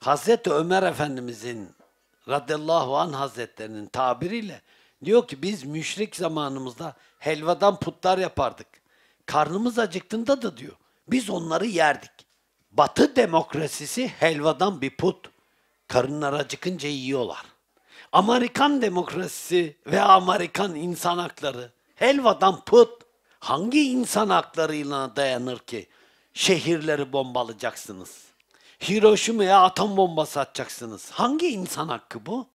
Hazreti Ömer Efendimizin radıyallahu an hazretlerinin tabiriyle diyor ki biz müşrik zamanımızda helvadan putlar yapardık. Karnımız acıktığında da diyor biz onları yerdik. Batı demokrasisi helvadan bir put. Karınlar acıkınca yiyorlar. Amerikan demokrasisi ve Amerikan insan hakları helvadan put. Hangi insan haklarıyla dayanır ki şehirleri bombalayacaksınız?'' Hiroşima'ya atom bombası atacaksınız. Hangi insan hakkı bu?